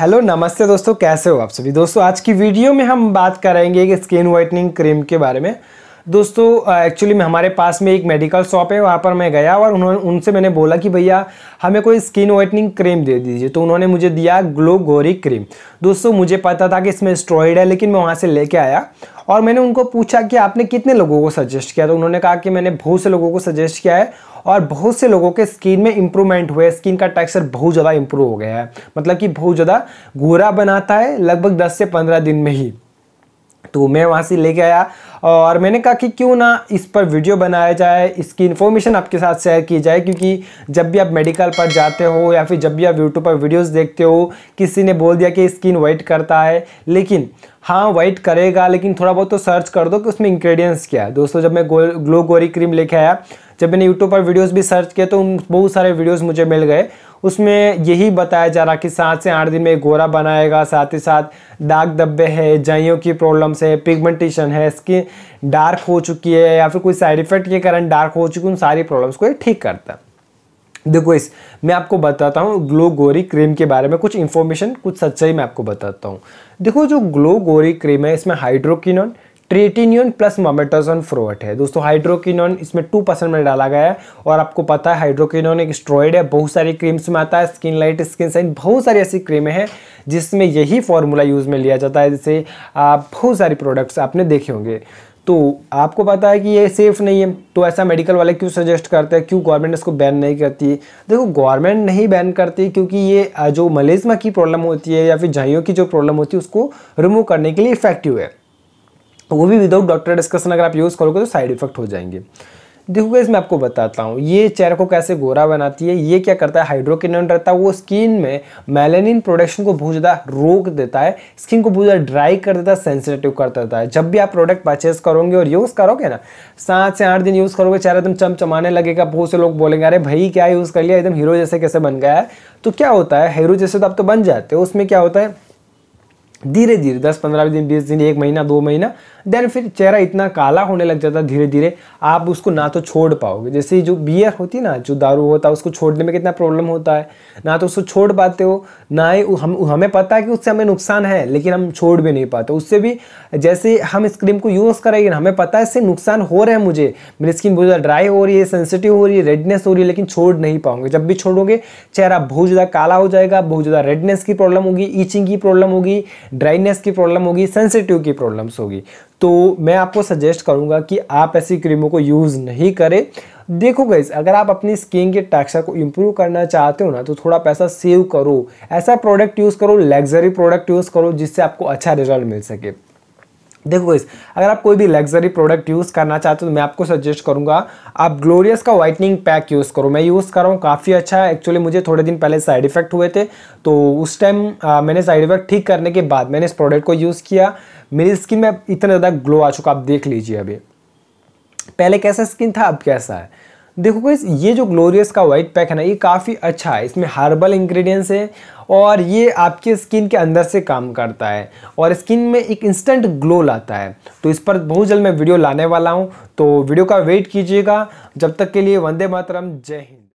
hello नमस्ते दोस्तों कैसे हो आप सभी दोस्तों आज की वीडियो में हम बात करेंगे एक स्किन वाइटनिंग क्रीम के बारे में दोस्तों एक्चुअली में हमारे पास में एक मेडिकल शॉप है वहाँ पर मैं गया और उन्होंने उनसे मैंने बोला कि भैया हमें कोई स्किन वाइटनिंग क्रीम दे दीजिए तो उन्होंने मुझे दिया ग्लो गोरी क्रीम दोस्तों मुझे पता था कि इसमें स्ट्रॉइड है लेकिन मैं वहाँ से लेके आया और मैंने उनको पूछा कि आपने कितने लोगों को सजेस्ट किया तो उन्होंने कहा कि मैंने बहुत से लोगों को सजेस्ट किया है और बहुत से लोगों के स्किन में इंप्रूवमेंट हुए स्किन का टेक्सचर बहुत ज़्यादा इंप्रूव हो गया है मतलब कि बहुत ज़्यादा गोरा बनाता है लगभग 10 से 15 दिन में ही तो मैं वहाँ से लेके आया और मैंने कहा कि क्यों ना इस पर वीडियो बनाया जाए इसकी इन्फॉर्मेशन आपके साथ शेयर की जाए क्योंकि जब भी आप मेडिकल पर जाते हो या फिर जब भी आप यूट्यूब पर वीडियोस देखते हो किसी ने बोल दिया कि स्किन वाइट करता है लेकिन हाँ वाइट करेगा लेकिन थोड़ा बहुत तो सर्च कर दो कि उसमें इंग्रेडिएंट्स क्या है दोस्तों जब मैं ग्लो गोरी क्रीम लेके आया जब मैंने यूट्यूब पर वीडियोस भी सर्च किया तो उन बहुत सारे वीडियोस मुझे मिल गए उसमें यही बताया जा रहा कि सात से आठ दिन में गोरा बनाएगा साथ ही साथ दाग दब्बे है जाइयों की प्रॉब्लम्स है पिगमेंटेशन है स्किन डार्क हो चुकी है या फिर कोई साइड इफेक्ट के कारण डार्क हो चुकी है उन सारी प्रॉब्लम्स को ये ठीक करता है देखो इस मैं आपको बताता हूँ ग्लो गोरी क्रीम के बारे में कुछ इन्फॉर्मेशन कुछ सच्चाई मैं आपको बताता हूँ देखो जो ग्लो गोरी क्रीम है इसमें हाइड्रोकिनोन ट्रेटिनियन प्लस मोमेटोजन फ्रोट है दोस्तों हाइड्रोकिनोन इसमें टू परसेंट में डाला गया है और आपको पता है हाइड्रोकिनोन एक स्ट्रॉइड है बहुत सारी क्रीम्स में आता है स्किन लाइट स्किन साइन बहुत सारी ऐसी क्रीमें हैं जिसमें यही फॉर्मूला यूज़ में लिया जाता है जैसे बहुत सारे प्रोडक्ट्स आपने देखे होंगे तो आपको पता है कि ये सेफ़ नहीं है तो ऐसा मेडिकल वाले क्यों सजेस्ट करते हैं क्यों गवर्नमेंट इसको बैन नहीं करती देखो गवर्नमेंट नहीं बैन करती क्योंकि ये जो मलेजमा की प्रॉब्लम होती है या फिर झाइयों की जो प्रॉब्लम होती है उसको रिमूव करने के लिए इफेक्टिव है तो वो भी विदाउट डॉक्टर डिस्कशन अगर आप यूज़ करोगे तो साइड इफेक्ट हो जाएंगे देखोगे इसमें आपको बताता हूँ ये चेहरे को कैसे गोरा बनाती है ये क्या करता है हाइड्रोकिनोन रहता है वो स्किन में मेलेनिन प्रोडक्शन को बहुत ज़्यादा रोक देता है स्किन को बहुत ज़्यादा ड्राई कर देता है सेंसिटिव कर देता है जब भी आप प्रोडक्ट परचेज करोगे और यूज़ करोगे ना सात से आठ दिन यूज़ करोगे चेहरा एकदम चमचमाने लगेगा बहुत से लोग बोलेंगे अरे भाई क्या यूज़ कर लिया एकदम हीरो जैसे कैसे बन गया है तो क्या होता है हीरो जैसे तो आप तो बन जाते हो उसमें क्या होता है धीरे धीरे दस पंद्रह दिन बीस दिन एक महीना दो महीना देन फिर चेहरा इतना काला होने लग जाता है धीरे धीरे आप उसको ना तो छोड़ पाओगे जैसे जो बियर होती ना जो दारू होता है उसको छोड़ने में कितना प्रॉब्लम होता है ना तो उसको छोड़ पाते हो ना ही हम हमें पता है कि उससे हमें नुकसान है लेकिन हम छोड़ भी नहीं पाते उससे भी जैसे हम इस क्रीम को यूज़ करेंगे हमें पता है इससे नुकसान हो रहा है मुझे मेरी स्किन बहुत ज़्यादा ड्राई हो रही है सेंसिटिव हो रही है रेडनेस हो रही है लेकिन छोड़ नहीं पाओगे जब भी छोड़ोगे चेहरा बहुत ज़्यादा काला हो जाएगा बहुत ज़्यादा रेडनेस की प्रॉब्लम होगी ईचिंग की प्रॉब्लम होगी ड्राइनेस की प्रॉब्लम होगी सेंसिटिव की प्रॉब्लम्स होगी तो मैं आपको सजेस्ट करूंगा कि आप ऐसी क्रीमों को यूज़ नहीं करें देखो गैस अगर आप अपनी स्किन के टेक्सचर को इम्प्रूव करना चाहते हो ना तो थोड़ा पैसा सेव करो ऐसा प्रोडक्ट यूज़ करो लग्जरी प्रोडक्ट यूज़ करो जिससे आपको अच्छा रिजल्ट मिल सके देखो इस अगर आप कोई भी लग्जरी प्रोडक्ट यूज़ करना चाहते हो तो मैं आपको सजेस्ट करूंगा आप ग्लोरियस का वाइटनिंग पैक यूज़ करो मैं यूज़ कर रहा हूँ काफ़ी अच्छा है एक्चुअली मुझे थोड़े दिन पहले साइड इफेक्ट हुए थे तो उस टाइम मैंने साइड इफेक्ट ठीक करने के बाद मैंने इस प्रोडक्ट को यूज़ किया मेरी स्किन में इतना ज़्यादा ग्लो आ चुका आप देख लीजिए अभी पहले कैसा स्किन था अब कैसा है देखो गाइस ये जो ग्लोरियस का वाइट पैक है ना ये काफ़ी अच्छा है इसमें हर्बल इंग्रेडिएंट्स है और ये आपके स्किन के अंदर से काम करता है और स्किन में एक इंस्टेंट ग्लो लाता है तो इस पर बहुत जल्द मैं वीडियो लाने वाला हूँ तो वीडियो का वेट कीजिएगा जब तक के लिए वंदे मातरम जय हिंद